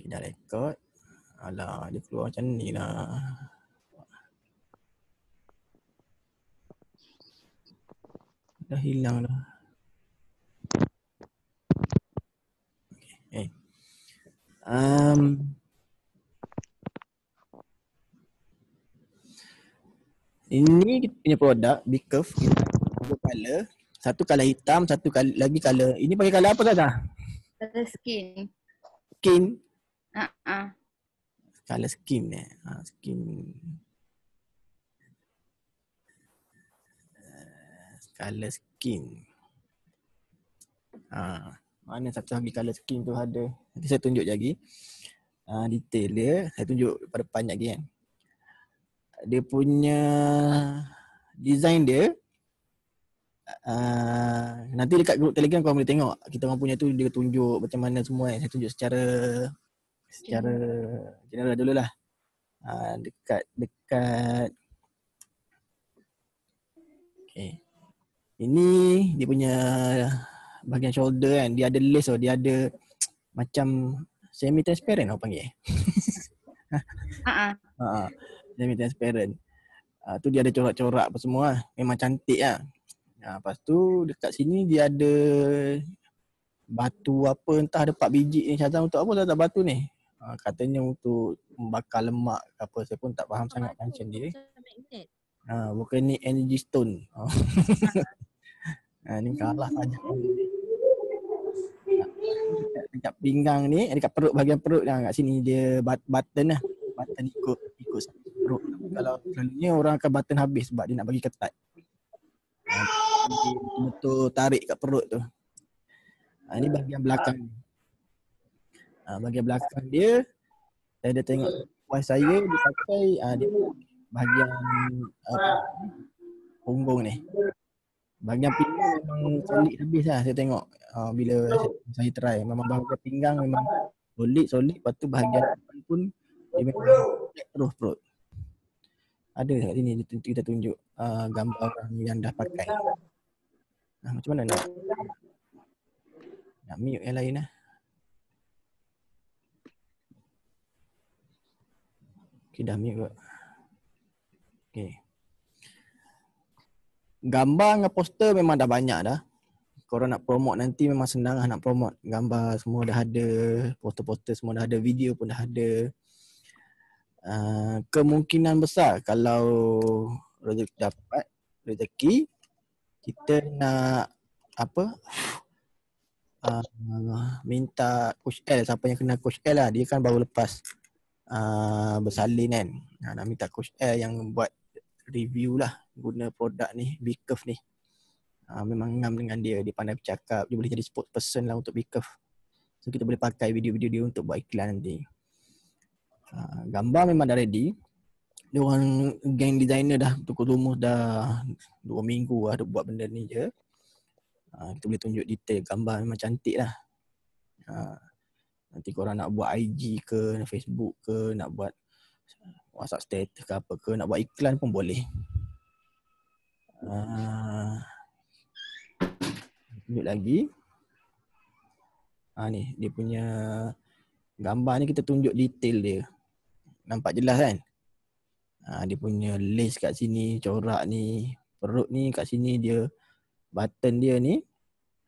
Okay, dah record. Alah, dia keluar macam ni lah. Dah hilang lah. dah. Eh. Um, ini kita punya produk B curve kita dua color, satu color hitam, satu lagi color. Ini pakai color apa tadi? Color skin. Skin, Uh-uh. Color scheme eh. Ha, scheme. Color scheme. Ha, mana satu lagi color scheme tu ada. Nanti saya tunjuk lagi. Ha, detail dia. Saya tunjuk pada depan lagi kan. Dia punya design dia Uh, nanti dekat grup telegram korang boleh tengok Kita orang punya tu dia tunjuk macam mana semua eh. Saya tunjuk secara secara hmm. general dulu lah. Ha, dekat dekat. Okay. Ini dia punya bahagian shoulder kan. Dia ada lace oh. Dia ada macam semi transparent apa lah panggil. Ha ah. Ha. transparent. Uh, tu dia ada corak-corak apa semua lah. Memang cantik lah. Ha, lepas tu dekat sini dia ada batu apa entah ada 4 biji ni. Syazam untuk apa tak batu ni? uh, katanya untuk membakar lemak ke apa saya pun tak faham oh, sangat macam dia ha uh, bukan ni energy stone ha ni hmm. kalah saja dekat pinggang ni dekat perut bahagian perut dah kat sini dia button lah button ikut ikut perut kalau selalunya orang akan button habis sebab dia nak bagi ketat ha, betul tarik kat perut tu ini ha, bahagian belakang ha, bahagian belakang dia dan dia tengok kuas saya dia pakai ha, dia bahagian apa, ah, punggung ni bahagian pinggang memang solid habis lah saya tengok ha, bila saya, saya try memang bahagian pinggang memang solid solid lepas tu bahagian depan pun dia memang terus perut ada kat sini kita tunjuk uh, gambar orang yang dah pakai. Nah, macam mana nak? Nak mute yang lain lah. Okey, dah mute kot. Okey. Gambar dengan poster memang dah banyak dah. Korang nak promote nanti memang senang lah nak promote. Gambar semua dah ada. Poster-poster semua dah ada. Video pun dah ada. Uh, kemungkinan besar kalau rezeki dapat rezeki kita nak apa uh, minta coach L siapa yang kena coach L lah dia kan baru lepas uh, bersalin kan. Uh, nak minta coach L eh, yang buat review lah guna produk ni, B Curve ni. Uh, memang ngam dengan dia, dia pandai bercakap, dia boleh jadi spokesperson lah untuk B Curve. So kita boleh pakai video-video dia untuk buat iklan nanti. Uh, gambar memang dah ready. Dia orang gang designer dah tukar rumah dah dua minggu lah dia buat benda ni je. Uh, kita boleh tunjuk detail gambar memang cantik lah. Uh, Nanti korang nak buat IG ke, Facebook ke, nak buat WhatsApp status ke apa ke, nak buat iklan pun boleh. Uh, tunjuk lagi. Ha, ni, dia punya gambar ni kita tunjuk detail dia. Nampak jelas kan? Ha, dia punya lace kat sini, corak ni, perut ni kat sini dia, button dia ni,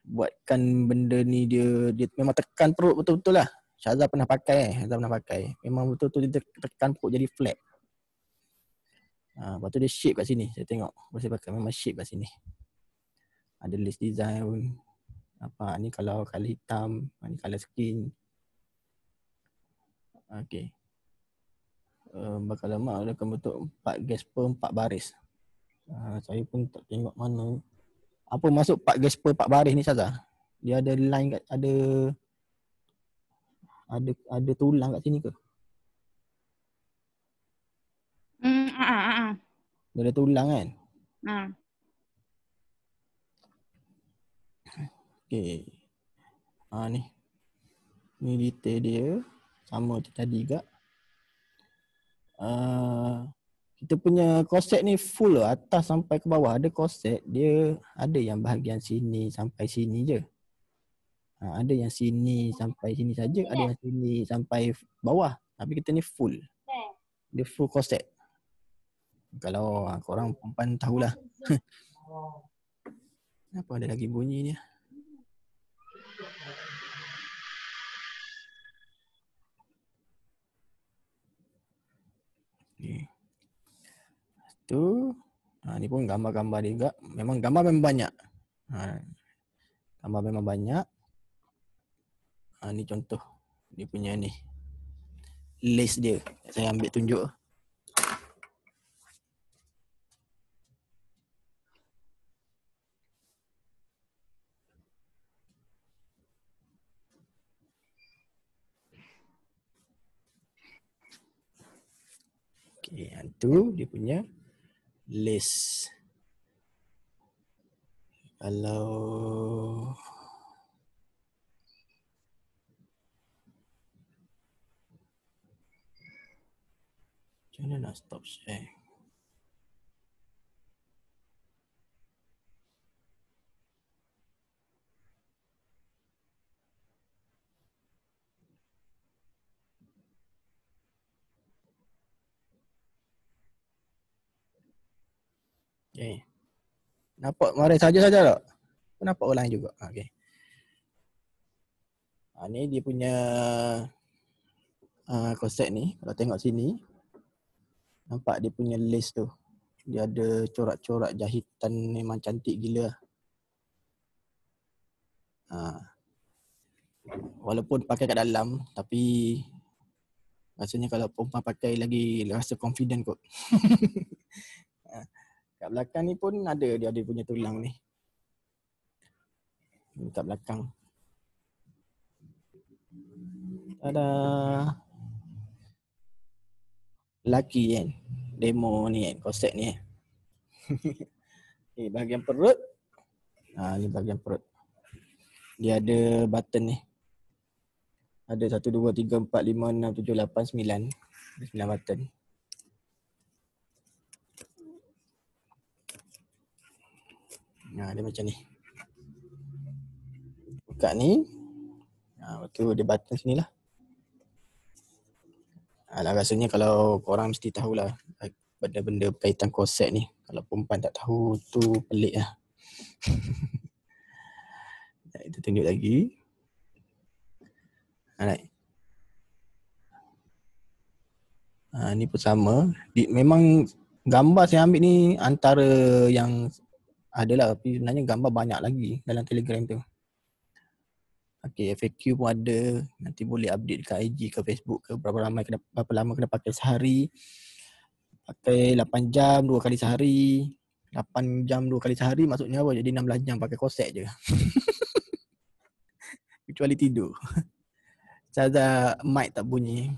buatkan benda ni dia dia memang tekan perut betul-betul lah. Syazah pernah pakai, eh, Syazah pernah pakai. Memang betul-betul dia tekan perut jadi flat. Ha, lepas tu dia shape kat sini. Saya tengok. Boleh saya pakai memang shape kat sini. Ada list design apa ni kalau kalau hitam, ni kalau skin. Okay. Um, bakal lemak dia akan bentuk 4 gasper 4 baris. Uh, saya pun tak tengok mana apa masuk Pak Gasper Pak Baris ni Saza. Dia ada line kat ada ada ada tulang kat sini ke? Hmm, ah ah. ah, ah. Dia ada tulang kan? Ha. Uh. Okey. Ha ni. Ni detail dia sama macam tadi juga. Ah uh kita punya korset ni full lah atas sampai ke bawah ada korset dia ada yang bahagian sini sampai sini je ha, ada yang sini sampai sini saja ada yang sini sampai bawah tapi kita ni full dia full korset kalau ha, korang perempuan tahulah Kenapa ada lagi bunyi ni? Okay itu. Ha, ini pun gambar-gambar dia juga. Memang gambar memang banyak. Ha, gambar memang banyak. Ha, ini contoh. Dia punya ni. List dia. Saya ambil tunjuk. Okay, yang ha, tu dia punya list. Hello. Diyan na stop siya eh. Okay. Eh, nampak marah saja-saja tak? Nampak orang lain juga. Ah, okay. Ha, ah, ni dia punya uh, konsep ni. Kalau tengok sini. Nampak dia punya list tu. Dia ada corak-corak jahitan memang cantik gila. Ha. Walaupun pakai kat dalam tapi rasanya kalau perempuan pakai lagi rasa confident kot. kat belakang ni pun ada dia ada punya tulang ni. Minta belakang. Ada laki kan. Demo ni kan, konsep ni kan. ni bahagian perut. Ha, ni bahagian perut. Dia ada button ni. Ada 1, 2, 3, 4, 5, 6, 7, 8, 9. 9 button. Ha, dia macam ni. Buka ni. Ha, lepas tu dia button sini lah. Alah ha, rasanya kalau korang mesti tahulah eh, benda-benda berkaitan korset ni. Kalau perempuan tak tahu tu pelik lah. Kita tunjuk lagi. Alright. Ha, ha, ni pun sama. memang gambar saya ambil ni antara yang adalah tapi sebenarnya gambar banyak lagi dalam telegram tu OK, FAQ pun ada nanti boleh update dekat IG ke Facebook ke berapa lama kena berapa lama kena pakai sehari pakai 8 jam 2 kali sehari 8 jam 2 kali sehari maksudnya apa jadi 16 jam pakai koset je kecuali tidur Saya ada mic tak bunyi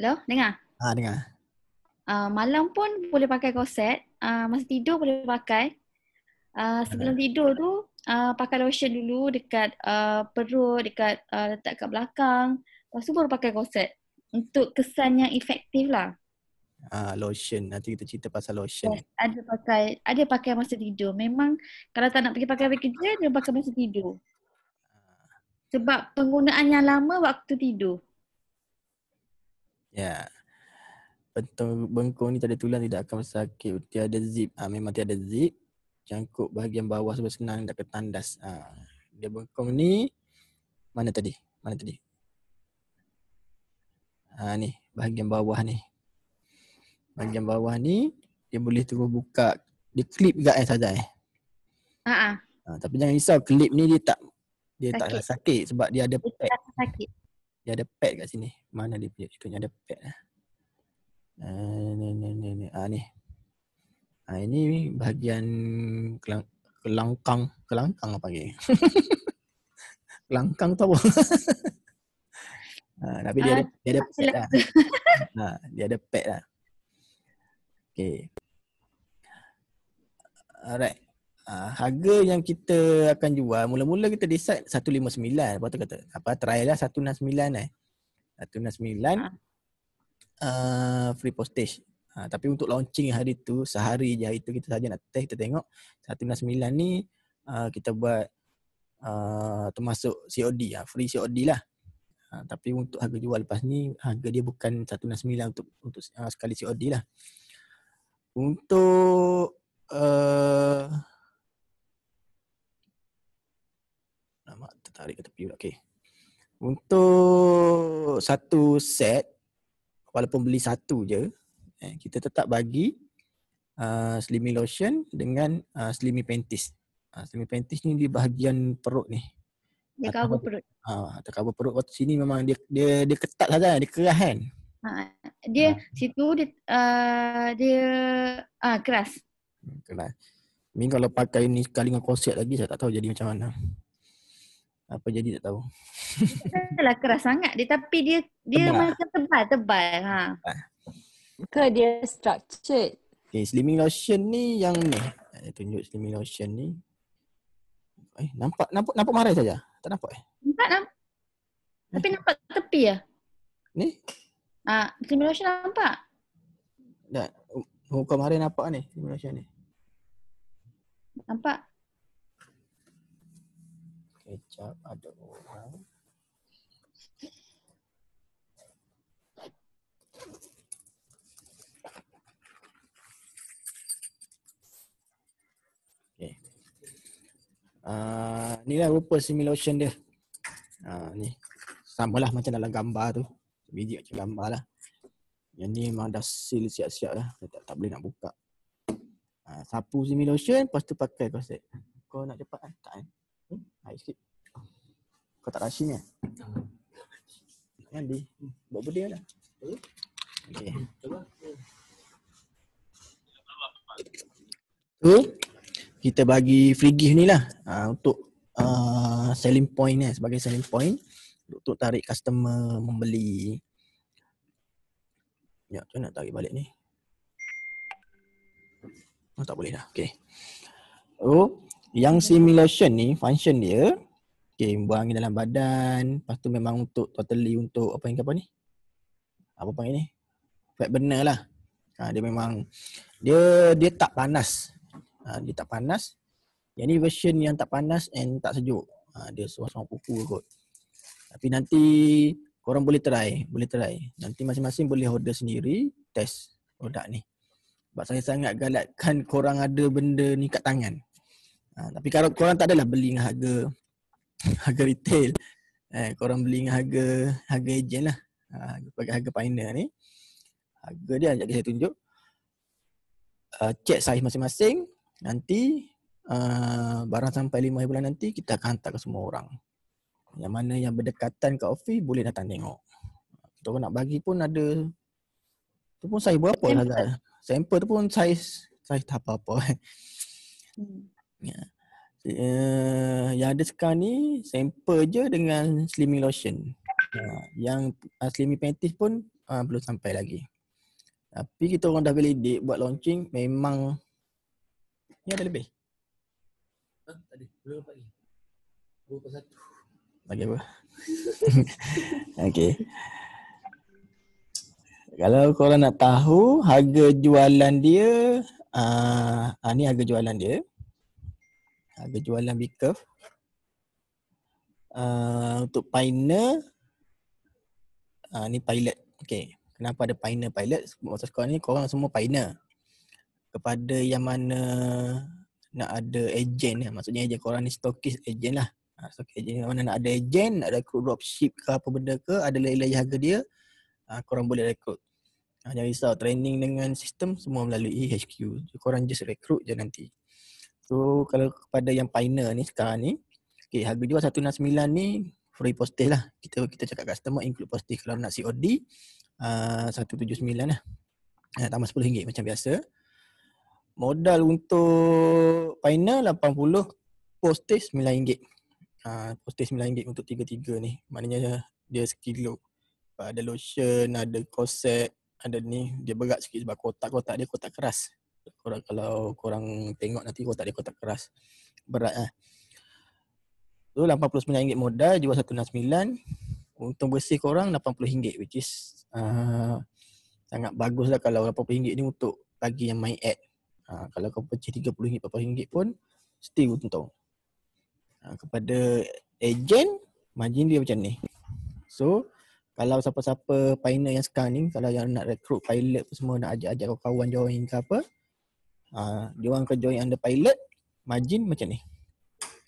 Hello, dengar? Ha, dengar. Uh, malam pun boleh pakai korset. Uh, ah, masa tidur boleh pakai. Uh, sebelum Alah. tidur tu, uh, pakai lotion dulu dekat uh, perut, dekat uh, letak kat belakang. Lepas tu baru pakai korset. Untuk kesan yang efektif lah. uh, lotion. Nanti kita cerita pasal lotion. Yes, ada pakai ada pakai masa tidur. Memang kalau tak nak pergi pakai kerja, dia pakai masa tidur. Sebab penggunaan yang lama waktu tidur. Ya. Yeah. Bengkong ni tak ada tulang tidak akan sakit. Tiada zip. Ha, memang tiada zip. Cangkuk bahagian bawah sebab senang tak ketandas. Ha. Dia bengkong ni mana tadi? Mana tadi? Ha, ni bahagian bawah ni. Bahagian bawah ni dia boleh terus buka. Dia clip juga eh saja eh. Ha, tapi jangan risau clip ni dia tak dia sakit. tak sakit sebab dia ada pad. Sakit dia ada pad kat sini. Mana dia punya ikutnya ada pad lah. Ah, ni ni ni ni. Ah ni. Ah ini bahagian kelang kelangkang, kelangkang apa lagi? kelangkang tu apa? ha, tapi dia ada, ah, dia ada pad lah. ha, dia ada pad lah. Okay. Alright. Uh, harga yang kita akan jual mula-mula kita decide 159 lepas tu kata apa try lah 169 eh 169 ha. uh, free postage uh, tapi untuk launching hari tu sehari je hari tu kita saja nak test kita tengok 169 ni uh, kita buat uh, termasuk COD ah uh, free COD lah uh, tapi untuk harga jual lepas ni harga dia bukan 169 untuk untuk uh, sekali COD lah untuk uh, tertarik untuk pergi okay. untuk satu set walaupun beli satu je eh, kita tetap bagi uh, slimy lotion dengan uh, slimy panties uh, slimy panties ni di bahagian perut ni dia atau cover perut ah uh, cover perut waktu sini memang dia dia dia ketat lah kan dia keras kan Ha, dia ha. situ dia uh, dia ah uh, keras. Hmm, keras. Ni kalau pakai ni sekali dengan korset lagi saya tak tahu jadi macam mana apa jadi tak tahu. Itulah keras sangat dia tapi dia dia tebal. macam tebal tebal ha. Ke dia structured. Okay, slimming lotion ni yang ni. Saya eh, tunjuk slimming lotion ni. Eh, nampak nampak nampak marah saja. Tak nampak eh. Nampak nampak. Eh. Tapi nampak tepi ya. Ni? Ah, uh, slimming lotion nampak. Tak. Oh, muka marah nampak ni slimming lotion ni. Nampak. Kejap ada orang. Uh, ni lah rupa semi lotion dia. Uh, ni. Sama lah macam dalam gambar tu. Biji macam gambar lah. Yang ni memang dah seal siap-siap lah. Saya tak, tak boleh nak buka. Uh, sapu semi lotion, lepas tu pakai korset. Kau nak cepat kan? Tak kan? Eh? Naik sikit. Kau tak rasa eh? Tak. Mandi. Buat dia dah. Okey. Tu kita bagi free gift ni lah ha, untuk uh, selling point ni eh, sebagai selling point untuk tarik customer membeli. Ya, tu nak tarik balik ni. Oh, tak boleh dah. Okey. Oh, yang simulation ni function dia okay buang angin dalam badan, lepas tu memang untuk totally untuk apa panggil apa ni? Apa panggil ni? Fat burner lah. Ha, dia memang dia dia tak panas. Ha, dia tak panas. Yang ni version yang tak panas and tak sejuk. Ha, dia suasana kuku kot. Tapi nanti korang boleh try, boleh try. Nanti masing-masing boleh order sendiri, test produk ni. Sebab saya sangat galakkan korang ada benda ni kat tangan. Ha, tapi kalau korang tak adalah beli dengan harga harga retail. Eh, korang beli dengan harga harga agent lah. Ha, pakai harga final ni. Harga dia nak saya tunjuk. Uh, check saiz masing-masing. Nanti uh, barang sampai lima bulan nanti kita akan hantar ke semua orang. Yang mana yang berdekatan ke office boleh datang tengok. Kita nak bagi pun ada tu pun saiz berapa lah, Sample. Lah, Sample tu pun saiz saiz tak apa-apa. Uh, yang ada sekarang ni sample je dengan slimming lotion. Uh, yang uh, slimming panties pun uh, belum sampai lagi. Tapi kita orang dah validate buat launching memang ni ada lebih. Ha, ada. satu. Bagi apa? Okay. Kalau korang nak tahu harga jualan dia, uh, uh, ni harga jualan dia harga jualan B curve. Uh, untuk pioneer uh, ni pilot. Okey. Kenapa ada pioneer pilot? Motor score ni korang semua pioneer. Kepada yang mana nak ada agent Maksudnya agent korang ni stokis agent lah. Ha, stokis agent mana nak ada agent, nak rekrut dropship ke apa benda ke, ada lain-lain harga dia, ha, korang boleh rekrut. Uh, jangan risau, training dengan sistem semua melalui HQ. Korang just rekrut je nanti. So kalau kepada yang final ni sekarang ni, okay, harga jual 169 ni free postage lah. Kita kita cakap customer include postage kalau nak COD uh, 179 lah. Uh, tambah RM10 macam biasa. Modal untuk final 80 postage RM9. Uh, ah, postage RM9 untuk tiga-tiga ni. Maknanya dia sekilo. Ada lotion, ada korset, ada ni. Dia berat sikit sebab kotak-kotak dia kotak keras. Korang, kalau korang tengok nanti kotak dia kotak keras. Berat lah. Eh. So, RM89 modal jual RM169. Untung bersih korang RM80 which is uh, sangat bagus lah kalau RM80 ni untuk pagi yang main ad. Uh, kalau kau pecah RM30, RM40 pun still untung. Uh, kepada ejen, majin dia macam ni. So, kalau siapa-siapa pioneer yang sekarang ni, kalau yang nak recruit pilot semua, nak ajak-ajak kawan-kawan join ke apa, Ah, dia orang akan join under pilot margin macam ni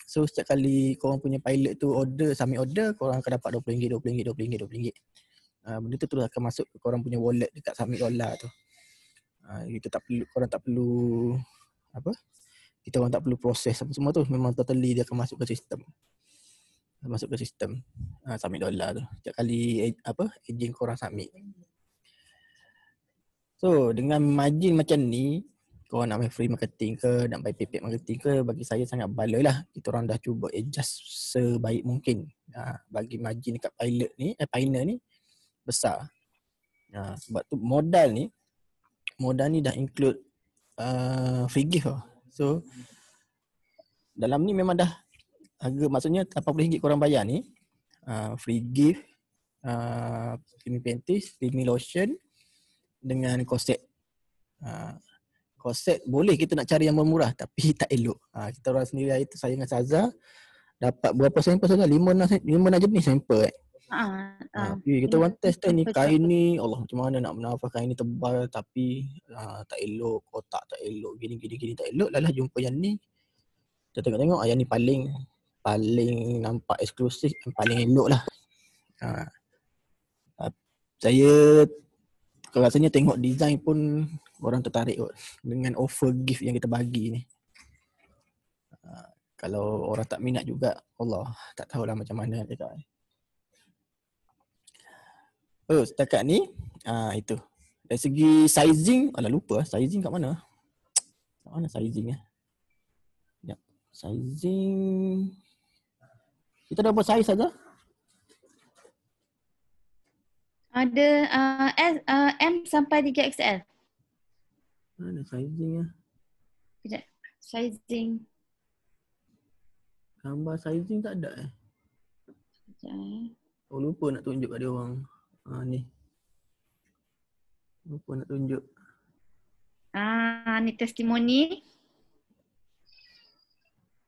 so setiap kali korang punya pilot tu order submit order korang akan dapat RM20 RM20 RM20 RM20 uh, benda tu terus akan masuk ke korang punya wallet dekat submit dollar tu uh, kita tak perlu korang tak perlu apa kita orang tak perlu proses apa semua tu memang totally dia akan masuk ke sistem masuk ke sistem uh, submit dollar tu setiap kali eh, apa agent korang submit So dengan margin macam ni kau nak main free marketing ke nak main paid marketing ke bagi saya sangat balai lah kita orang dah cuba adjust sebaik mungkin ha, bagi margin dekat pilot ni eh pioneer ni besar ha, sebab tu modal ni modal ni dah include uh, free gift lah. so dalam ni memang dah harga maksudnya RM80 korang bayar ni uh, free gift uh, creamy panties, creamy lotion dengan korset uh, ha, korset boleh kita nak cari yang murah tapi tak elok. Ha, kita orang sendiri hari tu saya dengan Saza dapat berapa sampel saja? 5 6 5 jenis sampel eh. Ah, ah. Ha, ha, ha, kita orang test kan, ni kain ni Allah macam mana nak menafah kain ni tebal tapi ha, tak elok, kotak tak elok, gini gini gini tak elok. Lalah lah jumpa yang ni. Kita tengok-tengok ah, yang ni paling paling nampak eksklusif dan paling elok lah. Ha. Ha, saya rasanya tengok design pun orang tertarik kot dengan offer gift yang kita bagi ni. Uh, kalau orang tak minat juga, Allah tak tahulah macam mana dia tak. Oh, setakat ni, uh, itu. Dari segi sizing, alah lupa lah sizing kat mana? Kat mana sizing eh? Ya, sizing... Kita dah buat size saja. Ada uh, S, uh, M sampai 3 XL. Mana sizing ya? Kejap. Sizing. Gambar sizing tak ada eh? Sekejap. Eh. Oh, lupa nak tunjuk kat dia orang. Ha, ni. Lupa nak tunjuk. Ah, ni testimoni.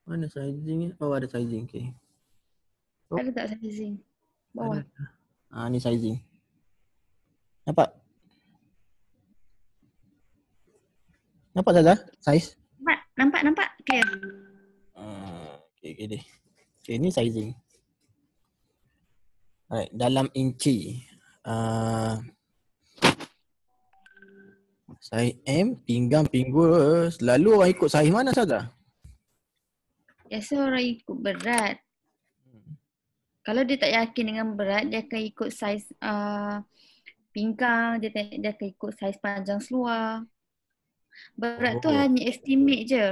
Mana sizing ni? Oh, eh? ada sizing. Okay. Oh. Ada tak sizing? Bawah. Ah, ni sizing. Nampak? Nampak tak dah saiz? Nampak, nampak, nampak. Kan? Ah, okay. okay, okay deh. Okay, ni sizing. Alright, dalam inci. Uh, ah, saiz M, pinggang, pinggul. Selalu orang ikut saiz mana saja? Biasa orang ikut berat. Kalau dia tak yakin dengan berat, dia akan ikut saiz uh, ah, pinggang, dia, dia akan ikut saiz panjang seluar. Berat oh. tu hanya estimate je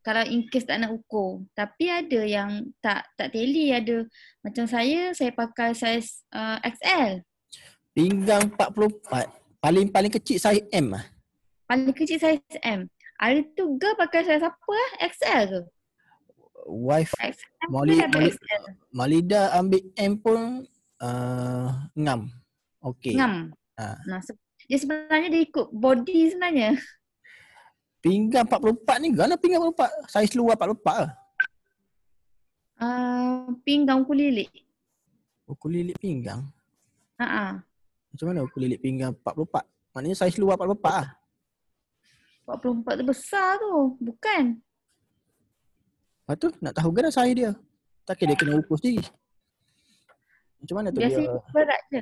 kalau in case tak nak ukur. Tapi ada yang tak tak teli ada macam saya saya pakai saiz uh, XL. Pinggang 44 paling paling kecil saiz M ah. Paling kecil saiz M. Hari tu girl pakai saiz apa lah? XL ke? Wife Mali, Malida ambil M pun uh, ngam. Okay. Ngam. Ha. Nah, se- dia sebenarnya dia ikut body sebenarnya. Pinggang 44 ni, mana pinggang 44? Saiz luar 44 ke? Uh, lah. ah, pinggan ukulilik. Ukulilik pinggang? Haa. Uh-uh. Macam mana ukulilik pinggan 44? Maknanya saiz luar 44 lah. 44 tu besar tu. Bukan. Lepas tu nak tahu ke saiz dia? Tak kira dia kena ukur sendiri. Macam mana tu Biasa dia? Biasanya berat je.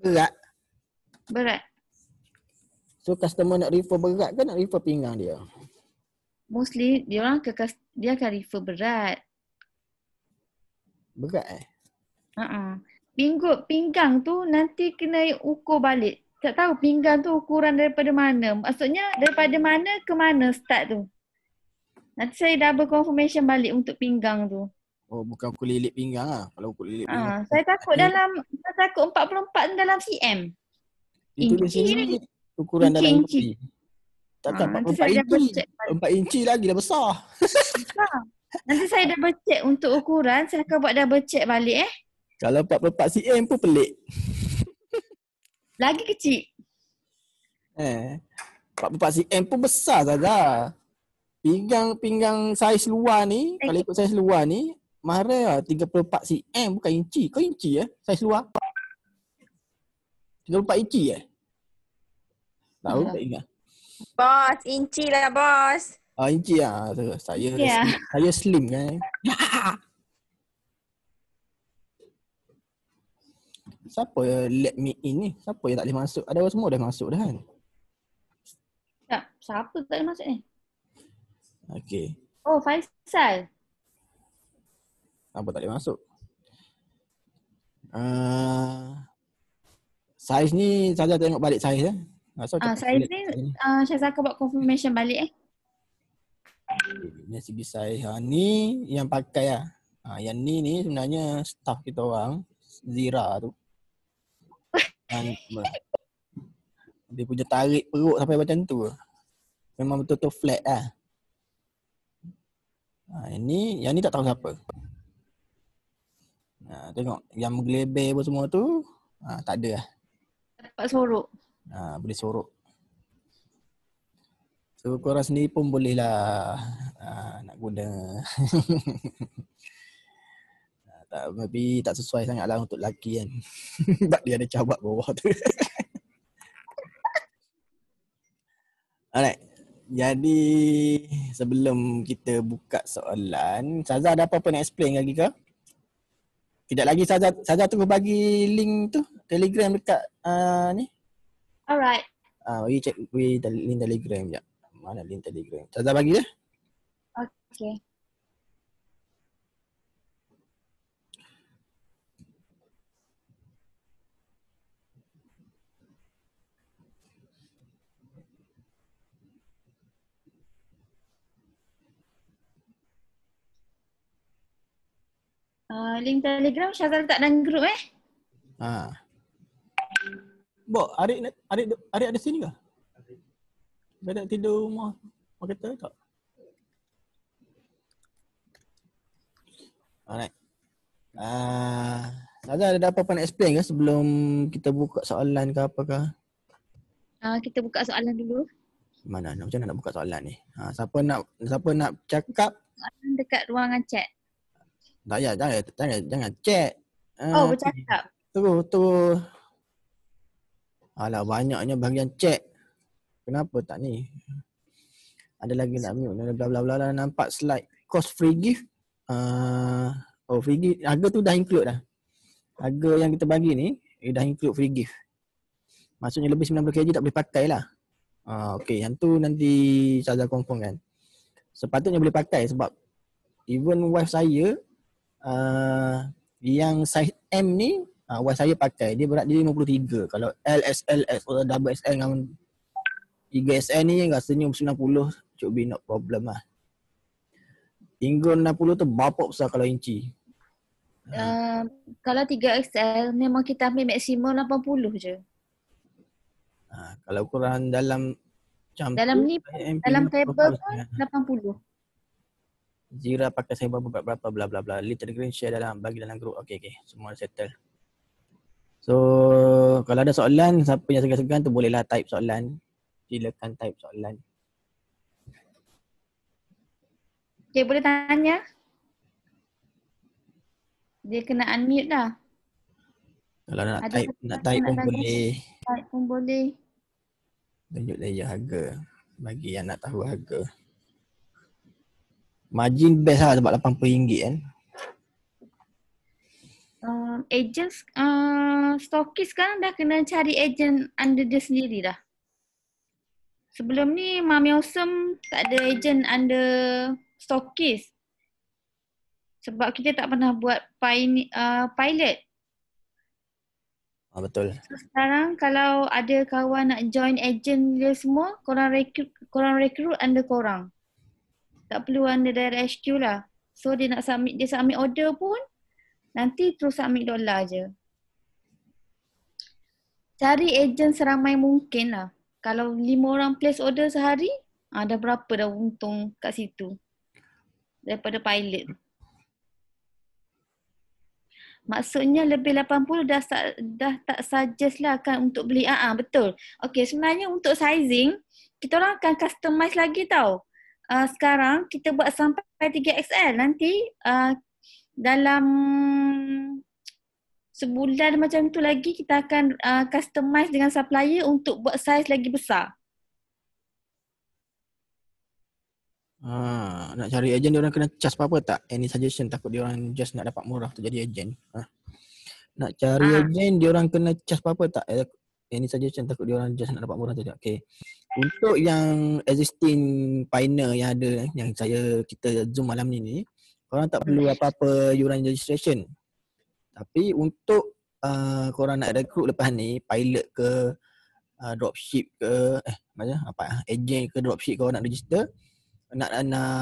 Berat? Berat. So customer nak refer berat ke nak refer pinggang dia? Mostly dia orang ke dia akan refer berat. Berat eh? Ha ah. Uh-uh. Pinggut pinggang tu nanti kena ukur balik. Tak tahu pinggang tu ukuran daripada mana. Maksudnya daripada mana ke mana start tu. Nanti saya double confirmation balik untuk pinggang tu. Oh bukan ukur lilit pinggang ah. Kalau ukur lilit ha, pinggang. Ha, saya takut dalam, saya takut 44 tu dalam CM. Itu di ukuran dalam inci. kopi. Takkan ha, 4, 4, 4 inci. Empat inci lagi dah besar. nanti saya double check untuk ukuran. Saya akan buat double check balik eh. Kalau 44 cm pun pelik. lagi kecil. Eh. 44 cm pun besar saja. Pinggang pinggang saiz luar ni, eh. kalau ikut saiz luar ni, mahal lah 34 cm bukan inci. Kau inci eh, saiz luar. 34 inci eh. Tahu tak ingat? Bos, inci lah bos. Ah, oh, inci lah. Saya, yeah. saya, saya slim kan. Siapa yang let me in ni? Siapa yang tak boleh masuk? Ada orang semua dah masuk dah kan? Tak, siapa tak boleh masuk ni? Okey. Oh, Faisal. Siapa tak boleh masuk? Uh, saiz ni, saja tengok balik saiz eh. Ah, so, uh, saya ni uh, ah, Syazaka buat confirmation balik eh. Ini segi saiz. Ha, ni yang pakai lah. Ha, yang ni ni sebenarnya staff kita orang. Zira tu. Dan, dia punya tarik perut sampai macam tu. Memang betul-betul flat ah Ha, ini, yang ni tak tahu siapa. Ha, tengok yang gelebe apa semua tu. Ha, tak ada lah. Tempat sorok ha, boleh sorok. So korang sendiri pun bolehlah ha, nak guna. Ha, tak, tapi tak sesuai sangat lah untuk lelaki kan. tak dia ada cabak bawah tu. Alright. Jadi sebelum kita buka soalan, Saza ada apa-apa nak explain lagi ke? Tidak lagi Saza, Saza tunggu bagi link tu Telegram dekat uh, ni Alright. Ah, uh, we check we the link Telegram ya. Mana link Telegram? Saya bagi dah. Ya? Okay. Uh, link Telegram Syazal tak dalam grup eh? Ha. Ah. Bok, Arik, Arik, Arik ada sini ke? Dia nak tidur rumah Mak kereta ke tak? Alright ah, Azhar uh, ada apa-apa nak explain ke sebelum kita buka soalan ke apakah? Uh, kita buka soalan dulu Mana? Macam mana nak buka soalan ni? Ha, siapa nak siapa nak cakap? Soalan dekat ruangan chat Tak payah, jangan, jangan, jangan chat uh, Oh, bercakap Terus, terus Alah banyaknya bahagian chat. Kenapa tak ni? Ada lagi nak mute. Bla bla bla, bla. nampak slide. Cost free gift. Uh, oh free gift. Harga tu dah include dah. Harga yang kita bagi ni. Eh, dah include free gift. Maksudnya lebih 90kg tak boleh pakai lah. Uh, ah, okay yang tu nanti Syazal confirm kan. Sepatutnya boleh pakai sebab even wife saya uh, yang size M ni uh, ah, wife saya pakai dia berat dia 53 kalau L S L S atau W S L dengan 3 S L ni rasanya 90 should be no problem lah hingga 60 tu bapak besar kalau inci uh, kalau 3 XL memang kita ambil maksimum 80 je uh, kalau ukuran dalam dalam ni dalam table pun 80 Zira pakai saya berapa berapa bla bla bla. Little Green share dalam bagi dalam group okay okay Semua settle. So kalau ada soalan siapa yang segan-segan tu bolehlah type soalan. Silakan type soalan. Okay boleh tanya? Dia kena unmute dah. Kalau nak ada type, nak type pun boleh. Type pun boleh. Tunjuk saja harga. Bagi yang nak tahu harga. Margin best lah sebab RM80 kan um, agent uh, stokis sekarang dah kena cari agent under dia sendiri dah. Sebelum ni Mami Awesome tak ada agent under stokis. Sebab kita tak pernah buat uh, pilot. Ah, betul. So, sekarang kalau ada kawan nak join agent dia semua, korang recruit, korang recruit under korang. Tak perlu under direct HQ lah. So dia nak submit, dia submit order pun Nanti terus dolar je. Cari ejen seramai mungkin lah. Kalau lima orang place order sehari, ada ah, berapa dah untung kat situ daripada pilot. Maksudnya lebih 80 dah dah tak suggest lah kan untuk beli. Ah uh-huh, betul. Okay sebenarnya untuk sizing kita orang akan customize lagi tau. Uh, sekarang kita buat sampai 3XL. Nanti uh, dalam sebulan macam tu lagi kita akan uh, customize dengan supplier untuk buat saiz lagi besar. Ah, nak cari agent dia orang kena charge apa-apa tak? Any suggestion takut dia orang just nak dapat murah tu jadi agent. Ah. Nak cari ah. agent dia orang kena charge apa-apa tak? Eh, any suggestion takut dia orang just nak dapat murah tu je. Okay. Untuk yang existing partner yang ada yang saya kita zoom malam ni ni korang tak perlu apa-apa yuran registration. Tapi untuk uh, korang nak rekrut lepas ni, pilot ke, uh, dropship ke, eh macam apa, eh, agent ke dropship korang nak register, nak, nak, nak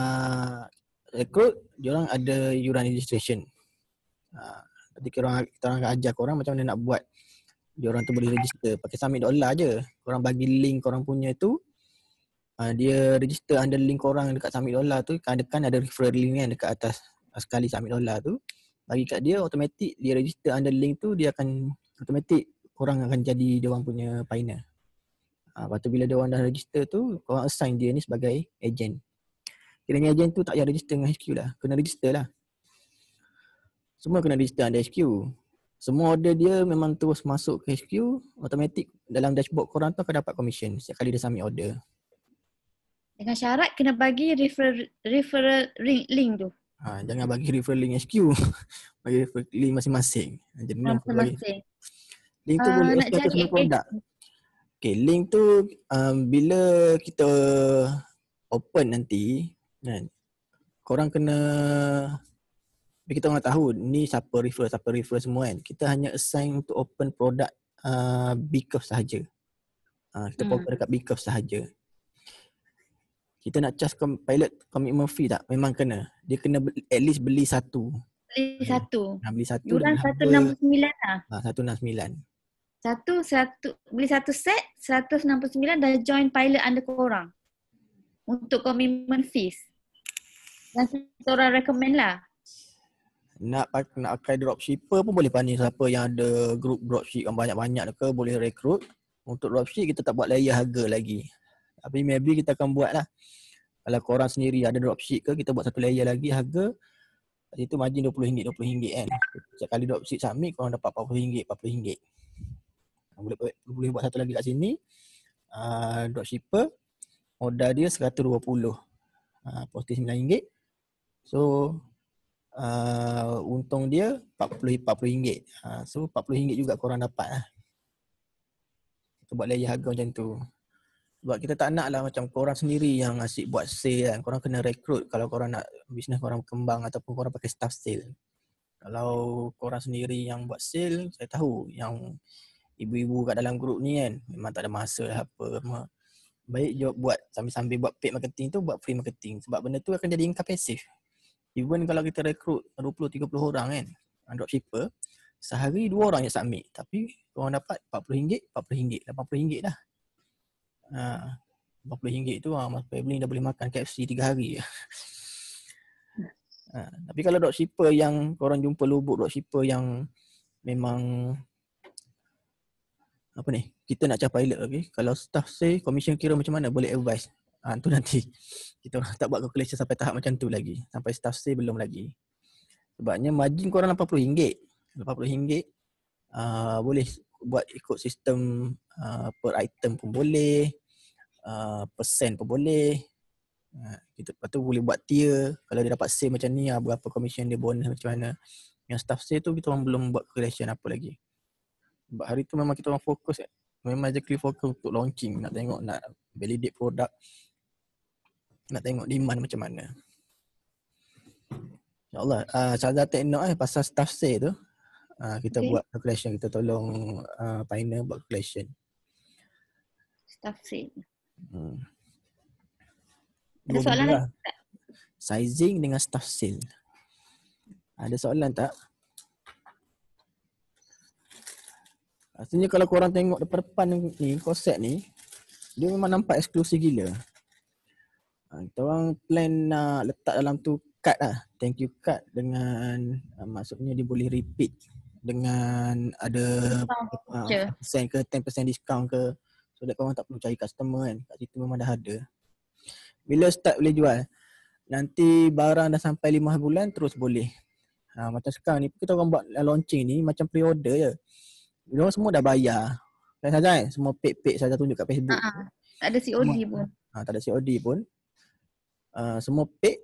recruit, diorang ada yuran registration. Uh, nanti uh, korang, korang akan ajar korang macam mana nak buat diorang tu boleh register. Pakai submit dollar je. Korang bagi link korang punya tu, Ah, dia register under link korang dekat submit dollar tu kan ada kan ada referral link kan dekat atas ah, sekali submit dollar tu bagi kat dia automatik dia register under link tu dia akan automatik orang akan jadi dia orang punya pioneer ha, ah, lepas tu bila dia orang dah register tu orang assign dia ni sebagai agent kira ni agent tu tak payah register dengan HQ lah kena register lah semua kena register under HQ semua order dia memang terus masuk ke HQ automatik dalam dashboard korang tu akan dapat commission setiap kali dia submit order dengan syarat kena bagi referral refer link, link tu. Ha, jangan bagi referral link HQ. bagi referral link masing-masing. Ha, masing-masing. Link tu uh, boleh nak jadi semua produk. Okay, link tu um, bila kita open nanti kan korang kena bila kita nak tahu ni siapa refer siapa refer semua kan kita hanya assign untuk open produk uh, Bicuff sahaja uh, kita hmm. open dekat Bicuff sahaja kita nak charge pilot commitment fee tak? Memang kena. Dia kena at least beli satu. Beli satu. Nah, beli satu. Duran satu enam sembilan lah. Ha, satu enam sembilan. Satu, satu, beli satu set, satu enam puluh sembilan dah join pilot under korang. Untuk commitment fees. Dan kita orang recommend lah. Nak nak pakai dropshipper pun boleh panggil siapa yang ada group dropship yang banyak-banyak ke boleh rekrut. Untuk dropship kita tak buat layer harga lagi tapi maybe kita akan buat lah kalau korang sendiri ada dropship ke kita buat satu layer lagi harga itu margin RM20, RM20 kan setiap kali dropship submit korang dapat RM40, RM40 boleh, boleh, boleh buat satu lagi kat sini uh, dropshipper modal dia RM120 uh, positif RM9 so uh, untung dia RM40, RM40 uh, so RM40 juga korang dapat lah kita buat layer harga macam tu sebab kita tak nak lah macam korang sendiri yang asyik buat sale kan. Korang kena rekrut kalau korang nak bisnes korang kembang ataupun korang pakai staff sale. Kalau korang sendiri yang buat sale, saya tahu yang ibu-ibu kat dalam grup ni kan memang tak ada masa lah apa. Baik job buat sambil-sambil buat paid marketing tu buat free marketing. Sebab benda tu akan jadi income passive. Even kalau kita rekrut 20-30 orang kan, dropshipper, sehari dua orang yang submit. Tapi korang dapat RM40, RM40, RM80 dah Ha, RM40 tu ha, ah, Mas Pebli dah boleh makan KFC 3 hari je. Ha, tapi kalau dok dropshipper yang korang jumpa lubuk dok dropshipper yang memang apa ni? Kita nak capai pilot okey. Kalau staff say commission kira macam mana boleh advice. Ha, tu nanti kita tak buat calculation sampai tahap macam tu lagi. Sampai staff say belum lagi. Sebabnya margin korang RM80. RM80 uh, boleh buat ikut sistem uh, per item pun boleh uh, persen pun boleh kita uh, lepas tu boleh buat tier kalau dia dapat sale macam ni uh, berapa commission dia bonus macam mana yang staff sale tu kita orang belum buat calculation apa lagi sebab hari tu memang kita orang fokus memang je clear fokus untuk launching nak tengok nak validate produk nak tengok demand macam mana InsyaAllah, uh, ah, Syazah take note eh, pasal staff sale tu Uh, kita okay. buat calculation. Kita tolong uh, final buat calculation. Kan. Staff sale. Hmm. Ada soalan lah. tak? Sizing dengan staff sale. Ada soalan tak? Maksudnya kalau korang tengok depan-depan ni, korset ni, dia memang nampak eksklusif gila. Ha, kita orang plan nak letak dalam tu card lah. Thank you card dengan ha, maksudnya dia boleh repeat dengan ada ah, persen ke 10% discount ke so dekat orang tak perlu cari customer kan kat situ memang dah ada bila start boleh jual nanti barang dah sampai 5 bulan terus boleh ha, macam sekarang ni kita orang buat ah, launching ni macam pre-order je dia orang semua dah bayar kan saja kan semua paid saya saja tunjuk kat Facebook uh-huh. tak ada COD semua, pun ha, tak ada COD pun uh, semua paid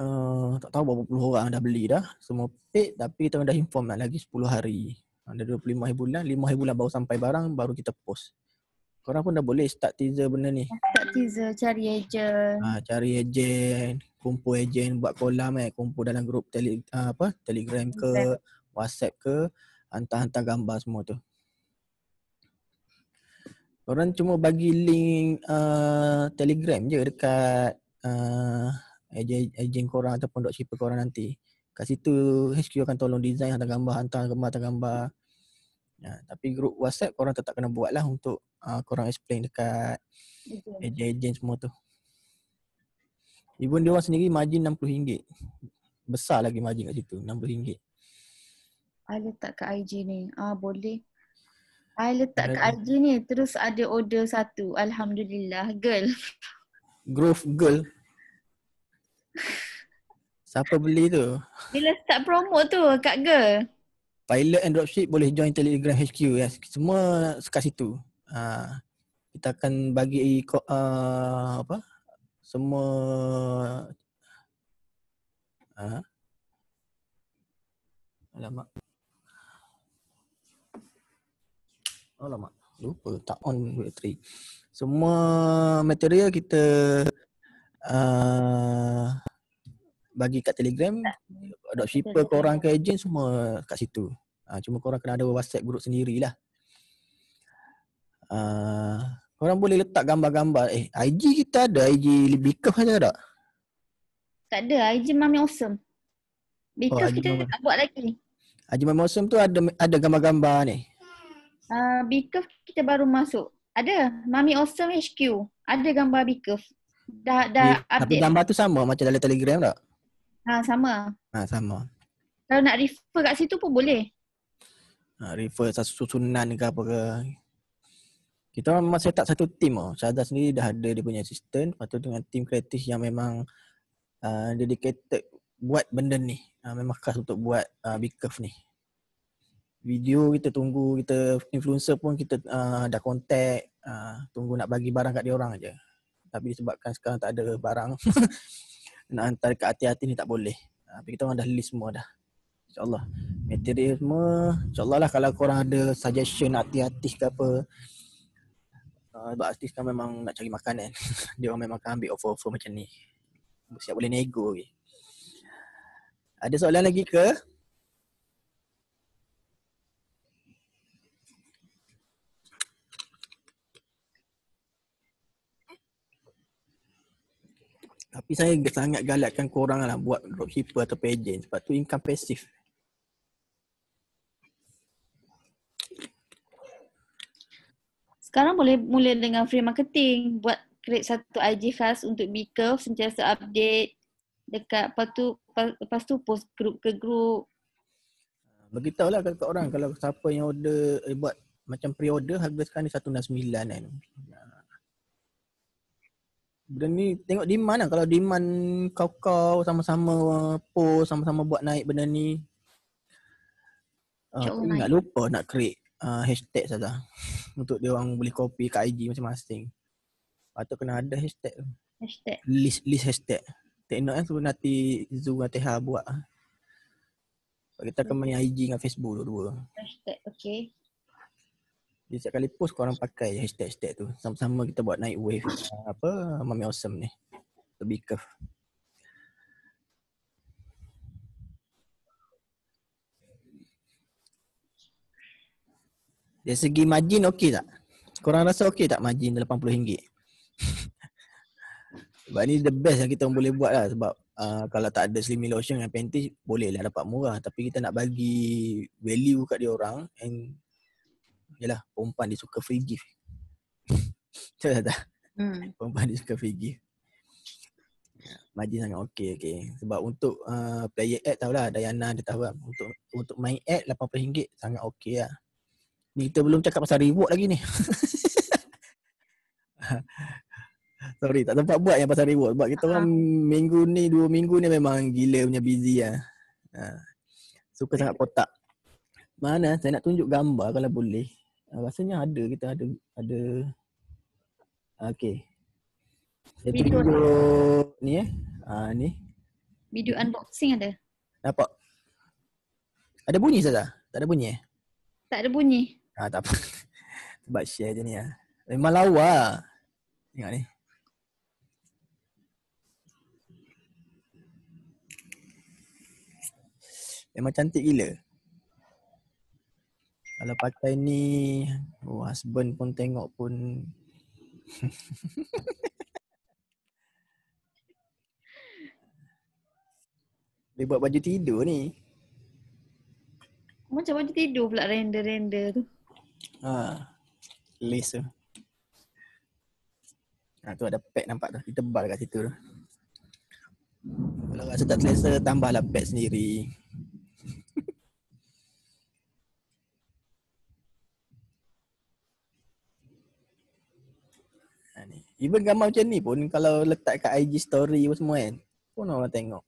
uh, tak tahu berapa puluh orang dah beli dah semua paid tapi kita dah inform lah lagi 10 hari ada 25 hari bulan 5 hari bulan baru sampai barang baru kita post korang pun dah boleh start teaser benda ni start teaser cari ejen ha, ah, cari ejen kumpul ejen buat kolam eh kumpul dalam grup tele, ah, apa telegram ke whatsapp ke hantar-hantar gambar semua tu Korang cuma bagi link uh, telegram je dekat uh, ejen korang ataupun dok shipper korang nanti. Kat situ HQ akan tolong design hantar gambar, hantar gambar, hantar gambar. Ya, tapi grup WhatsApp korang tetap kena buat lah untuk uh, korang explain dekat ejen-ejen semua tu. Even dia orang sendiri margin RM60. Besar lagi margin kat situ, RM60. I letak kat IG ni. Ah boleh. I letak ke IG ni terus ada order satu. Alhamdulillah girl. Growth girl. Siapa beli tu? Bila start promo tu Kak Ge. Pilot and dropship boleh join Telegram HQ ya. Semua kat situ. Ha. kita akan bagi uh, apa? Semua ha. Alamak. Alamak, lupa tak on battery. Semua material kita Eh, bagi kat Telegram dropshipper kau orang ke ejen semua kat situ. Ha, cuma kau orang kena ada WhatsApp group sendirilah. Ah uh, orang boleh letak gambar-gambar eh IG kita ada IG lebih ke ada tak? Tak ada IG Mami Awesome. Bikers oh, kita Mami. tak buat lagi. Haji Mami Awesome tu ada ada gambar-gambar ni. Uh, ah, Bikers kita baru masuk. Ada Mami Awesome HQ. Ada gambar Bikers dah dah update. Tapi gambar tu sama macam dalam Telegram tak? Ha sama. Ha sama. Kalau nak refer kat situ pun boleh. Ha, refer satu susunan ke apa ke. Kita memang set up satu team oh. Syazah sendiri dah ada dia punya assistant, patut dengan team kreatif yang memang uh, dedicated buat benda ni. Uh, memang khas untuk buat uh, ha, big curve ni. Video kita tunggu, kita influencer pun kita uh, dah contact, uh, tunggu nak bagi barang kat dia orang aje tapi disebabkan sekarang tak ada barang nak hantar dekat hati-hati ni tak boleh ha, tapi kita orang dah list semua dah insyaallah material semua insyaallah lah kalau korang ada suggestion hati-hati ke apa uh, artis kan memang nak cari makanan. dia orang memang akan ambil offer-offer macam ni siap boleh nego okay. ada soalan lagi ke tapi saya sangat galakkan korang lah buat dropshipper atau pageant sebab tu income passive. Sekarang boleh mula dengan free marketing, buat create satu IG khas untuk B Curve sentiasa update dekat lepas tu lepas tu post group ke group. Ah, Beritahu lah kat orang kalau siapa yang order eh, buat macam pre-order harga sekarang ni 169 kan. Benda ni tengok demand lah. Kalau demand kau-kau sama-sama post, sama-sama buat naik benda ni. Uh, naik. Nak lupa nak create uh, hashtag saja Untuk dia orang boleh copy kat IG masing-masing. Patut kena ada hashtag. Hashtag. List, list hashtag. Take note eh, nanti Zoom dan Teha buat. So, kita akan main IG dengan Facebook dua-dua. Hashtag, okay. Dia setiap kali post korang pakai hashtag-hashtag tu Sama-sama kita buat naik wave uh, apa Mami Awesome ni Lebih curve Dari segi margin okey tak? Korang rasa okey tak margin RM80? sebab ni the best yang kita boleh buat lah sebab uh, kalau tak ada slimy lotion dan panty boleh lah dapat murah tapi kita nak bagi value kat dia orang and Yalah perempuan dia suka free gift Betul tak? Hmm. Perempuan dia suka free gift Majin ya, sangat okey okey sebab untuk uh, player ad tahulah Dayana dia tahu lah. untuk untuk main ad RM80 sangat okey lah. Ni kita belum cakap pasal reward lagi ni. Sorry tak sempat buat yang pasal reward sebab kita orang uh-huh. minggu ni dua minggu ni memang gila punya busy lah. Ah. Suka sangat kotak. Mana saya nak tunjuk gambar kalau boleh. Uh, rasanya ada kita ada ada ah, okey. Saya video tunggu unboxing. Lah. ni eh. Ah uh, ni. Video unboxing ada. Nampak. Ada bunyi tak Tak ada bunyi eh? Tak ada bunyi. Ah tak apa. Sebab share je ni ah. Memang lawa. Ah. Tengok ni. Memang cantik gila. Kalau pakai ni, oh, husband pun tengok pun. Dia buat baju tidur ni. Macam baju tidur pula render-render tu. Ha. Lace tu. Ha, tu ada pad nampak tu. Dia tebal kat situ tu. Kalau rasa tak selesa, tambahlah pad sendiri. Even gambar macam ni pun kalau letak kat IG story apa semua kan Pun orang tengok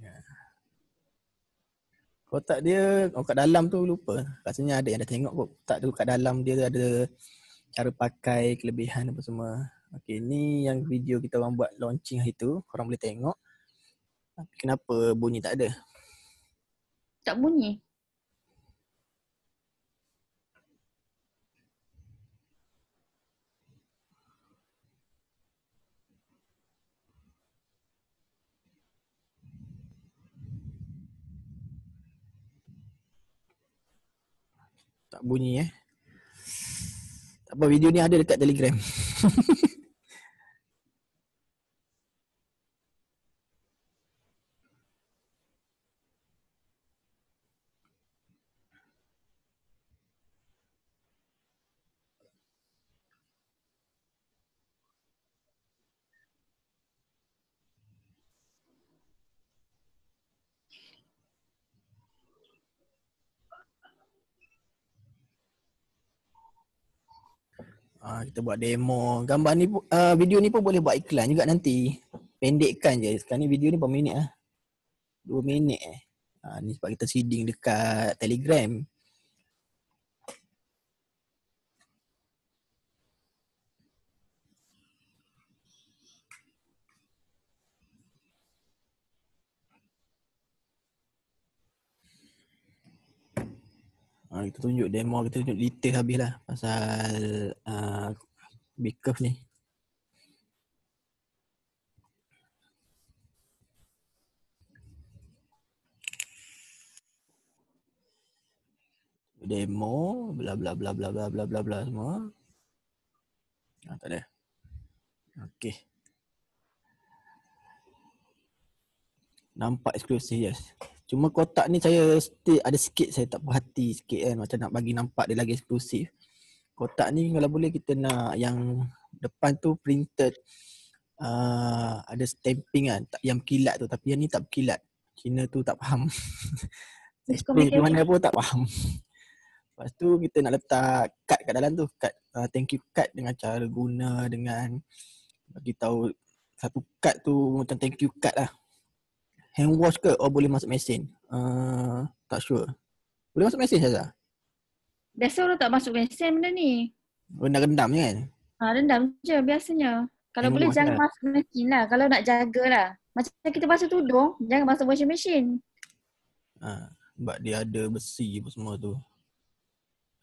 ya. Kotak dia, oh kat dalam tu lupa Rasanya ada yang dah tengok kot Kotak tu kat dalam dia ada Cara pakai, kelebihan apa semua Okay ni yang video kita orang buat launching hari tu Korang boleh tengok Kenapa bunyi tak ada Tak bunyi? Tak bunyi eh. Tak apa video ni ada dekat Telegram. kita buat demo. Gambar ni uh, video ni pun boleh buat iklan juga nanti. Pendekkan je. Sekarang ni video ni berapa minit ah? 2 minit eh. Ha, ni sebab kita seeding dekat Telegram. kita tunjuk demo kita tunjuk detail habis lah pasal uh, big curve ni demo bla bla bla bla bla bla bla bla semua ah, tak ada okey nampak eksklusif yes Cuma kotak ni saya still ada sikit saya tak berhati sikit kan macam nak bagi nampak dia lagi eksklusif. Kotak ni kalau boleh kita nak yang depan tu printed uh, ada stamping kan yang kilat tu tapi yang ni tak berkilat. Cina tu tak faham. Explain ke mana pun tak faham. Lepas tu kita nak letak card kat dalam tu, card uh, thank you card dengan cara guna dengan bagi tahu satu card tu macam thank you card lah hand wash ke or boleh masuk mesin? Uh, tak sure. Boleh masuk mesin saja. Biasa orang tak masuk mesin benda ni. Benda oh, rendam je kan? Ha, rendam je biasanya. Kalau hand boleh jangan lah. masuk mesin lah. Kalau nak jaga lah. Macam kita basuh tudung, jangan masuk washing machine. Ha, sebab dia ada besi apa semua tu.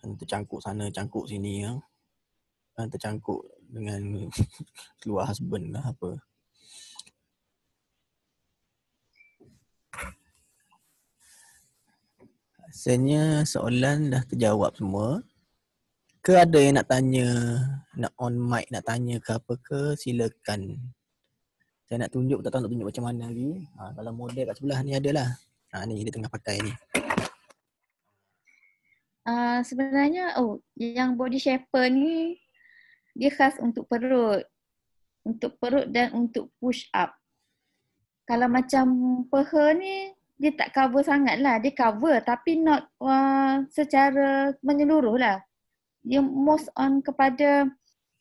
Kan tercangkuk sana, cangkuk sini. Kan ya. tercangkuk dengan keluar husband lah apa. rasanya soalan dah terjawab semua. Ke ada yang nak tanya, nak on mic nak tanya ke apa ke, silakan. Saya nak tunjuk, tak tahu nak tunjuk macam mana lagi. Ha, kalau model kat sebelah ni ada lah. Ha, ni dia tengah pakai ni. Uh, sebenarnya oh yang body shaper ni dia khas untuk perut untuk perut dan untuk push up kalau macam peha ni dia tak cover sangat lah. Dia cover tapi not uh, secara menyeluruh lah. Dia most on kepada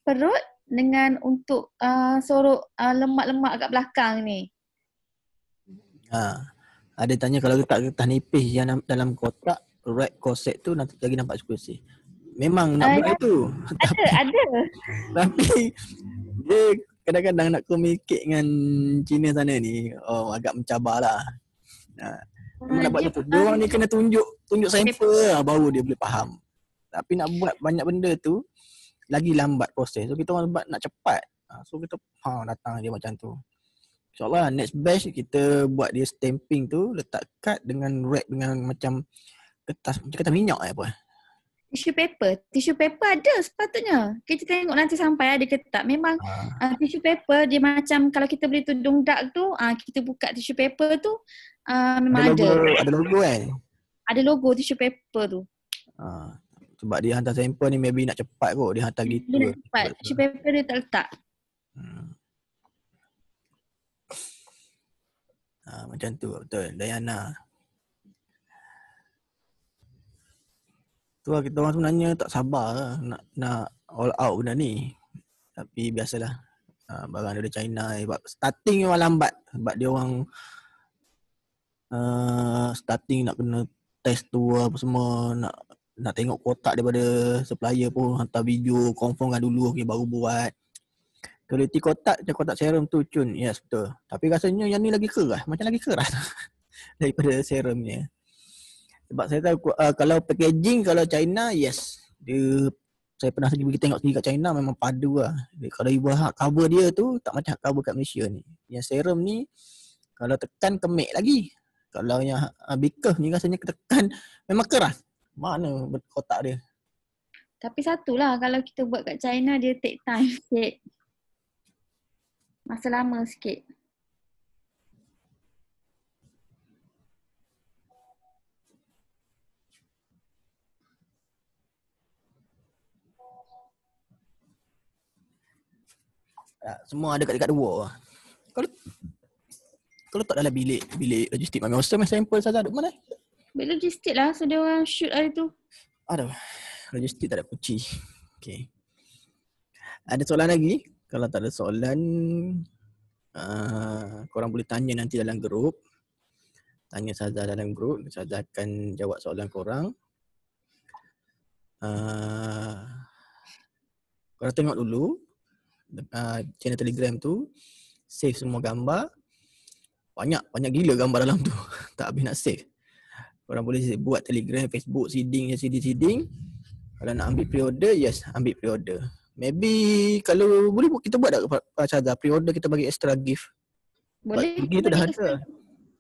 perut dengan untuk uh, sorok uh, lemak-lemak kat belakang ni. Ha. Ada tanya kalau letak getah nipis yang dalam kotak red corset tu nanti lagi nampak eksklusif. Memang nak uh, ah, beli ya. Ada, tapi, ada. Tapi dia kadang-kadang nak komunikasi dengan Cina sana ni oh, agak mencabar lah. Ha. Nak buat apa? Dia orang ni kena tunjuk tunjuk sampel lah baru dia boleh faham. Tapi nak buat banyak benda tu lagi lambat proses. So kita orang buat nak cepat. Ha. So kita ha datang dia macam tu. InsyaAllah next batch kita buat dia stamping tu letak kad dengan wrap dengan macam kertas macam kertas minyak eh apa. Tissue paper. tisu paper ada sepatutnya. Kita tengok nanti sampai ada ke tak. Memang ha. uh, ah, tissue paper dia macam kalau kita beli tudung dark tu, uh, kita buka tisu paper tu, Ah, memang ada. Logo, ada logo kan? Ada logo tissue paper tu. Ah, sebab dia hantar sampel ni maybe nak cepat kot dia hantar gitu. Dia cepat. Tissue paper dia tak letak. Hmm. Ah, macam tu betul. Dayana. Tu lah kita orang sebenarnya tak sabar lah nak, nak all out benda ni. Tapi biasalah. Ah, barang dari China. starting memang lambat. Sebab dia orang Ah, starting nak kena test tu apa semua nak nak tengok kotak daripada supplier pun hantar video confirmkan dulu okey baru buat kualiti kotak macam kotak serum tu cun yes betul tapi rasanya yang ni lagi keras macam lagi keras daripada serumnya sebab saya tahu uh, kalau packaging kalau China yes dia saya pernah pergi tengok sendiri kat China memang padu lah dia, kalau ibu hak cover dia tu tak macam cover kat Malaysia ni yang serum ni kalau tekan kemek lagi kalau yang uh, ah, bikah ni rasanya tekan memang keras. Mana kotak dia? Tapi satulah kalau kita buat kat China dia take time sikit. Masa lama sikit. semua ada dekat dekat dua. Kalau kau letak dalam bilik bilik logistik Mami Awesome sample saja duk mana? Bilik logistik lah sedia so orang shoot hari tu. Ada. Logistik tak ada kunci. Okey. Ada soalan lagi? Kalau tak ada soalan uh, korang boleh tanya nanti dalam grup. Tanya saja dalam grup, saja akan jawab soalan korang. Uh, korang tengok dulu uh, channel telegram tu save semua gambar banyak banyak gila gambar dalam tu tak habis nak save orang boleh buat telegram facebook seeding ya seeding seeding kalau nak ambil pre-order yes ambil pre-order maybe kalau boleh kita buat tak Chaza pre-order kita bagi extra gift boleh bagi kita dah ada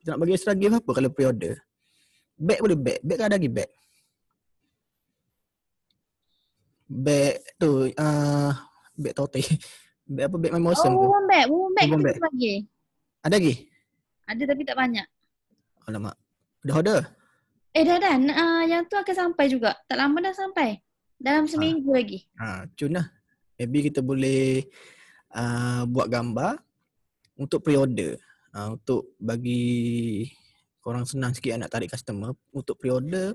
kita nak bagi extra gift apa kalau pre-order bag boleh bag bag kan ada lagi bag bag tu uh, bag tote bag apa bag memang awesome oh, tu bag woman bag kita bagi ada lagi ada tapi tak banyak. Alamak. Dah ada? Eh dah dah. Uh, yang tu akan sampai juga. Tak lama dah sampai. Dalam ah. seminggu ha. lagi. Ha, cun lah. Maybe kita boleh uh, buat gambar untuk pre-order. Uh, untuk bagi korang senang sikit nak tarik customer. Untuk pre-order,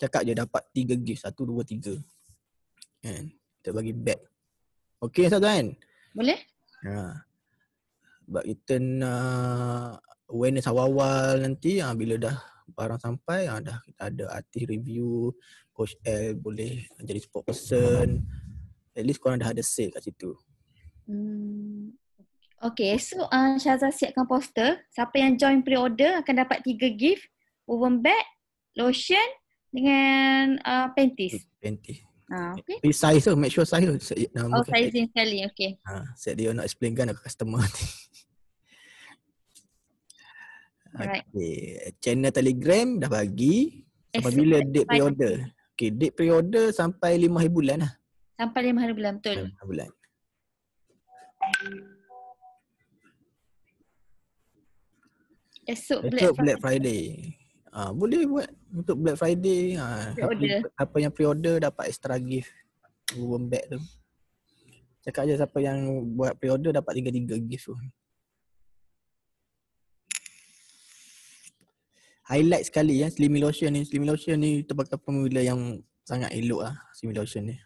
cakap je dapat 3 gift. Satu, dua, tiga. Kan? Kita bagi bag. Okay, Ustaz kan? Boleh. Ha. Sebab kita nak awareness awal-awal nanti ha, bila dah barang sampai ha, dah kita ada artis review coach L boleh jadi support person at least korang dah ada say kat situ hmm. Okay, so uh, ah, Syaza siapkan poster Siapa yang join pre-order akan dapat 3 gift Woven bag, lotion dengan uh, panties hmm, Panties Ah, okay. Size tu, make sure size tu. Oh, sizing sekali, okay. Ha, set dia nak explain kan customer ni. Okay. Channel Telegram dah bagi. Eh, sampai bila date pre-order? Okay, date pre-order sampai lima hari bulan lah. Sampai lima hari bulan, betul. Lima hari bulan. Esok, eh, Esok Black Friday. Friday. ha, boleh buat untuk Black Friday. Ha, ah, pre apa yang pre-order dapat extra gift. Woven bag tu. Cakap je siapa yang buat pre-order dapat tiga-tiga gift tu. highlight sekali ya Slimy Lotion ni. Slimy Lotion ni terpakai formula yang sangat elok lah Slimy Lotion ni.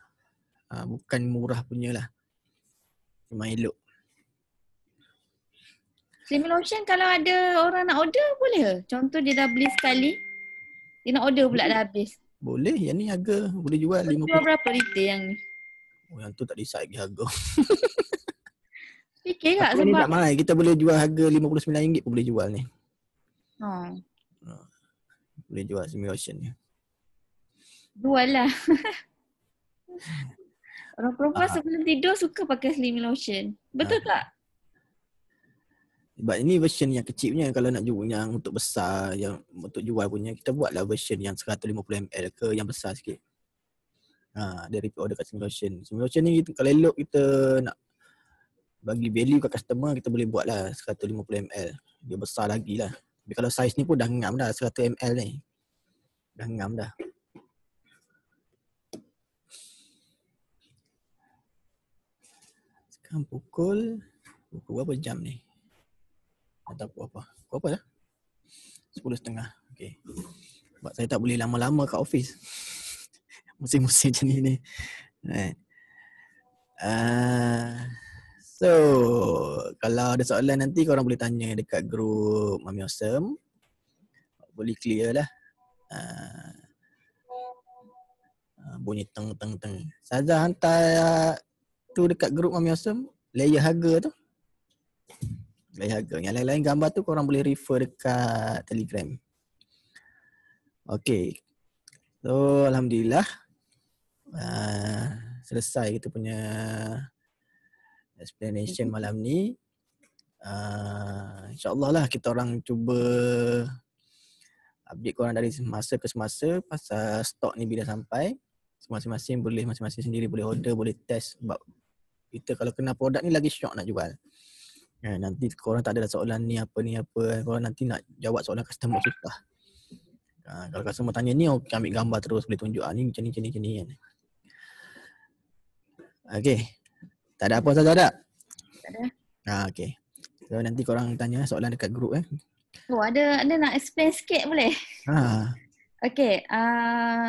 Ha, bukan murah punya lah. Memang elok. Slimy Lotion kalau ada orang nak order boleh ke? Contoh dia dah beli sekali. Dia nak order pula dah habis. Boleh. Yang ni harga boleh jual. Lima jual berapa liter yang ni? Oh, yang tu tak decide lagi harga. Fikir tak sebab. Ni tak mahal. Kita boleh jual harga RM59 pun boleh jual ni. Oh boleh jual semi ocean ni. Jual lah. Orang perempuan ah. sebelum tidur suka pakai semi lotion. Betul ah. tak? Sebab ini version yang kecil punya kalau nak jual yang untuk besar yang untuk jual punya kita buatlah version yang 150ml ke yang besar sikit. Ha, dia repeat order kat Simulation. lotion ni kalau elok kita nak bagi value kat customer kita boleh buatlah lah 150ml. Dia besar lagi lah kalau saiz ni pun dah ngam dah 100 ml ni. Dah ngam dah. Sekarang pukul pukul berapa jam ni? Atau pukul apa? Pukul apa dah? Sepuluh setengah. Okay. Sebab saya tak boleh lama-lama kat office. Musim-musim macam ni ni. Right. Uh, So, kalau ada soalan nanti korang boleh tanya dekat group Mami Awesome. Boleh clear lah. Uh, bunyi teng teng teng. Saza hantar uh, tu dekat group Mami Awesome. Layer harga tu. Layer harga. Yang lain-lain gambar tu korang boleh refer dekat telegram. Okay. So, Alhamdulillah. Uh, selesai kita punya explanation mhm. malam ni. Uh, InsyaAllah lah kita orang cuba update korang dari semasa ke semasa pasal stok ni bila sampai. Masing-masing boleh, masing-masing sendiri boleh order, boleh test sebab kita kalau kena produk ni lagi shock nak jual. Ya, nanti korang tak ada soalan ni apa ni apa, eh, korang nanti nak jawab soalan customer susah. Ha, kalau customer tanya ni, okay, ambil gambar terus boleh tunjuk ha, ni macam ni, macam ni, macam ni. Kan. Okay, tak ada apa sahaja tak? Tak ada. Ah, okay. So nanti korang tanya soalan dekat grup eh. Oh ada, ada nak explain sikit boleh? Ha. Ah. Okay. Uh, ah,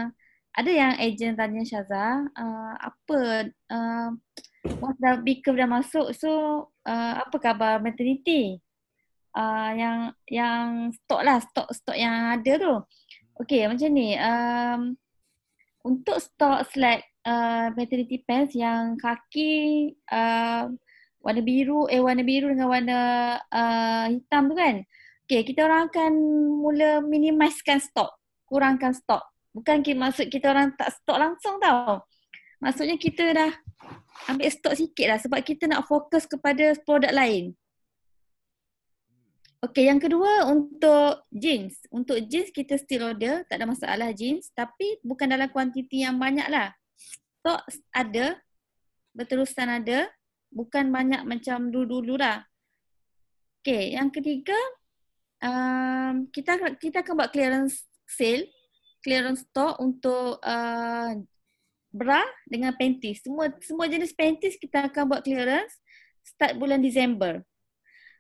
ada yang agent tanya Syaza, uh, ah, apa uh, once dah bika dah masuk, so uh, apa khabar maternity? Uh, yang yang stok lah, stok stok yang ada tu. Okey macam ni, um, untuk stok slide Uh, maternity pants yang kaki uh, warna biru eh warna biru dengan warna uh, hitam tu kan. Okay, kita orang akan mula minimiskan stok, kurangkan stok. Bukan kita maksud kita orang tak stok langsung tau. Maksudnya kita dah ambil stok sikit lah sebab kita nak fokus kepada produk lain. Okay, yang kedua untuk jeans. Untuk jeans kita still order, tak ada masalah jeans. Tapi bukan dalam kuantiti yang banyak lah stok ada, berterusan ada, bukan banyak macam dulu-dulu dah. Okay, yang ketiga, um, kita kita akan buat clearance sale, clearance stok untuk uh, bra dengan panties. Semua semua jenis panties kita akan buat clearance start bulan Disember.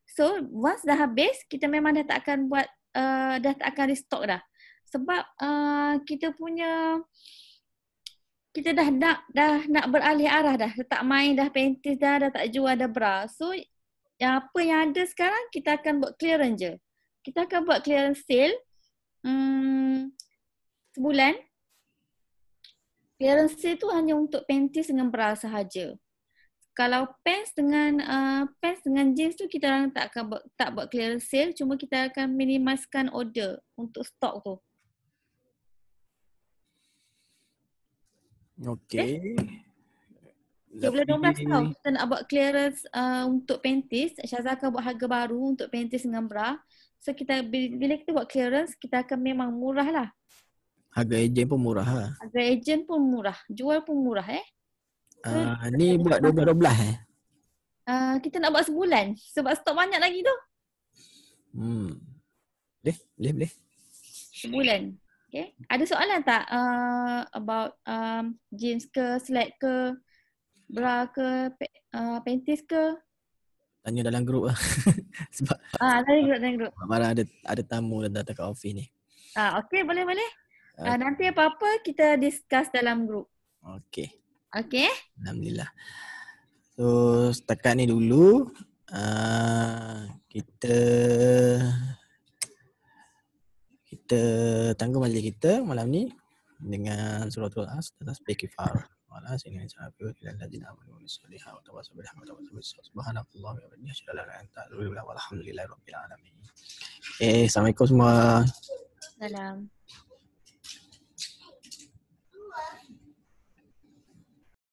So, once dah habis, kita memang dah tak akan buat, uh, dah tak akan restock dah. Sebab uh, kita punya uh, kita dah nak dah nak beralih arah dah. Tak main dah panties dah, dah tak jual dah bra. So yang apa yang ada sekarang kita akan buat clearance je. Kita akan buat clearance sale hmm, sebulan. Clearance sale tu hanya untuk panties dengan bra sahaja. Kalau pants dengan uh, pants dengan jeans tu kita orang tak akan buat, tak buat clearance sale, cuma kita akan minimiskan order untuk stok tu. Okay. Okay, bulan 12 tau kita nak buat clearance uh, untuk pentis. Syazah akan buat harga baru untuk pentis dengan bra. So kita bila kita buat clearance, kita akan memang murah lah. Harga ejen pun murah lah. Ha? Harga ejen pun murah. Jual pun murah eh. So, ah, ni buat 12, 12 eh? Uh, kita nak buat sebulan. Sebab stok banyak lagi tu. Hmm. Boleh, boleh, boleh. Sebulan. Okay. Ada soalan tak uh, about um, jeans ke, slack ke, bra ke, pe- uh, panties ke? Tanya dalam grup lah. Sebab ah, dalam grup, dalam grup. Barang ada, ada tamu dan datang ke office ni. Ah, okay, boleh, boleh. Uh, uh, nanti apa-apa kita discuss dalam grup. Okay. Okay. Alhamdulillah. So, setakat ni dulu. Uh, kita kita tangguh majlis kita malam ni dengan surah Al-As dan tasbih kifar. al sehingga ini insya-Allah ada dan lazim amal wa salih wa tawassul wa tawassul subhanallah wa bihamdihi syukran la anta alhamdulillah rabbil alamin. Eh assalamualaikum semua. Salam.